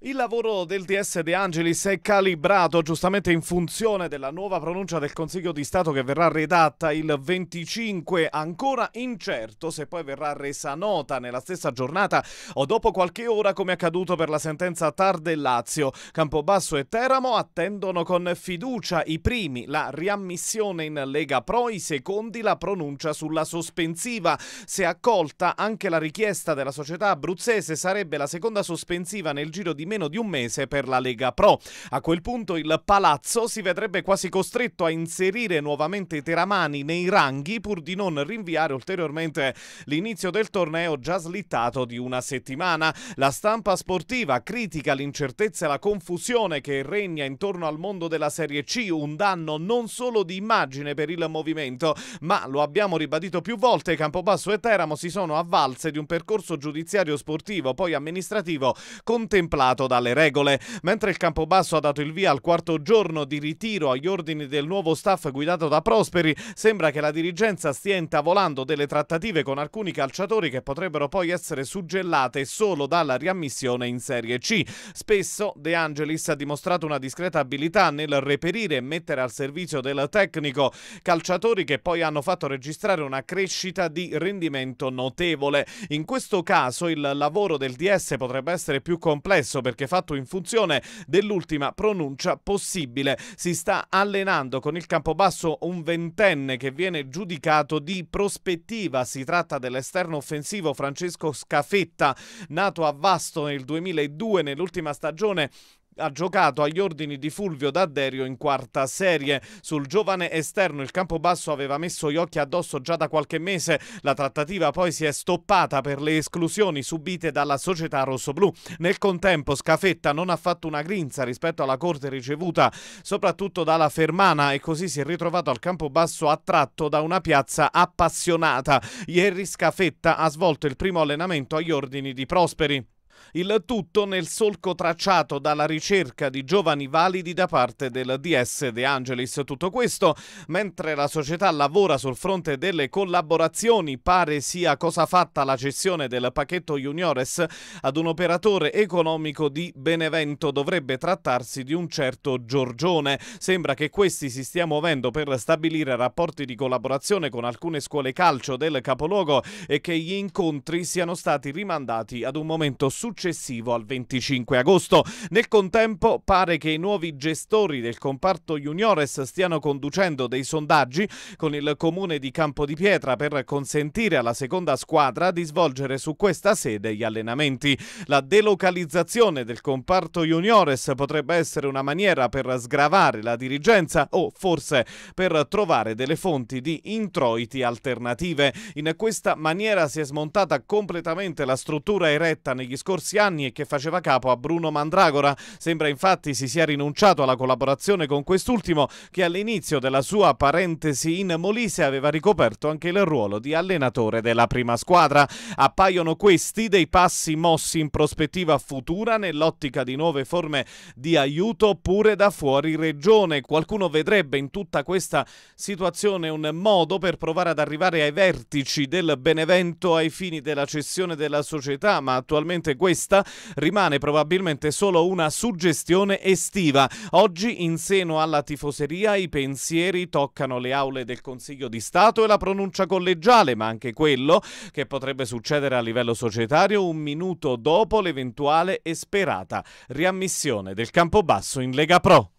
Il lavoro del DS De Angelis è calibrato giustamente in funzione della nuova pronuncia del Consiglio di Stato che verrà redatta il 25, ancora incerto se poi verrà resa nota nella stessa giornata o dopo qualche ora come accaduto per la sentenza TAR del Lazio. Campobasso e Teramo attendono con fiducia i primi la riammissione in Lega Pro, i secondi la pronuncia sulla sospensiva. Se accolta anche la richiesta della società abruzzese sarebbe la seconda sospensiva nel giro di meno di un mese per la Lega Pro. A quel punto il Palazzo si vedrebbe quasi costretto a inserire nuovamente Teramani nei ranghi pur di non rinviare ulteriormente l'inizio del torneo già slittato di una settimana. La stampa sportiva critica l'incertezza e la confusione che regna intorno al mondo della Serie C, un danno non solo di immagine per il movimento, ma lo abbiamo ribadito più volte, Campobasso e Teramo si sono avvalse di un percorso giudiziario sportivo, poi amministrativo, contemplato dettato dalle regole. Mentre il Campobasso ha dato il via al quarto giorno di ritiro agli ordini del nuovo staff guidato da Prosperi, sembra che la dirigenza stia intavolando delle trattative con alcuni calciatori che potrebbero poi essere suggellate solo dalla riammissione in Serie C. Spesso De Angelis ha dimostrato una discreta abilità nel reperire e mettere al servizio del tecnico calciatori che poi hanno fatto registrare una crescita di rendimento notevole. In questo caso il lavoro del DS potrebbe essere più complesso perché fatto in funzione dell'ultima pronuncia possibile. Si sta allenando con il Campobasso un ventenne che viene giudicato di prospettiva. Si tratta dell'esterno offensivo Francesco Scafetta, nato a Vasto nel 2002, nell'ultima stagione ha giocato agli ordini di Fulvio D'Adderio in quarta serie. Sul giovane esterno il Campobasso aveva messo gli occhi addosso già da qualche mese. La trattativa poi si è stoppata per le esclusioni subite dalla società rossoblù. Nel contempo Scafetta non ha fatto una grinza rispetto alla corte ricevuta soprattutto dalla Fermana e così si è ritrovato al Campobasso attratto da una piazza appassionata. Ieri Scafetta ha svolto il primo allenamento agli ordini di Prosperi. Il tutto nel solco tracciato dalla ricerca di giovani validi da parte del DS De Angelis. Tutto questo mentre la società lavora sul fronte delle collaborazioni, pare sia cosa fatta la cessione del pacchetto Juniores ad un operatore economico di Benevento. Dovrebbe trattarsi di un certo Giorgione. Sembra che questi si stia muovendo per stabilire rapporti di collaborazione con alcune scuole calcio del capoluogo e che gli incontri siano stati rimandati ad un momento successivo successivo al 25 agosto. Nel contempo pare che i nuovi gestori del comparto juniores stiano conducendo dei sondaggi con il comune di Campo di Pietra per consentire alla seconda squadra di svolgere su questa sede gli allenamenti. La delocalizzazione del comparto juniores potrebbe essere una maniera per sgravare la dirigenza o forse per trovare delle fonti di introiti alternative. In questa maniera si è smontata completamente la struttura eretta negli scorsi scorsi anni e che faceva capo a Bruno Mandragora. Sembra infatti si sia rinunciato alla collaborazione con quest'ultimo che all'inizio della sua parentesi in Molise aveva ricoperto anche il ruolo di allenatore della prima squadra. Appaiono questi dei passi mossi in prospettiva futura nell'ottica di nuove forme di aiuto pure da fuori regione. Qualcuno vedrebbe in tutta questa situazione un modo per provare ad arrivare ai vertici del Benevento ai fini della cessione della società, ma attualmente questo questa rimane probabilmente solo una suggestione estiva. Oggi in seno alla tifoseria i pensieri toccano le aule del Consiglio di Stato e la pronuncia collegiale, ma anche quello che potrebbe succedere a livello societario un minuto dopo l'eventuale e sperata riammissione del Campobasso in Lega Pro.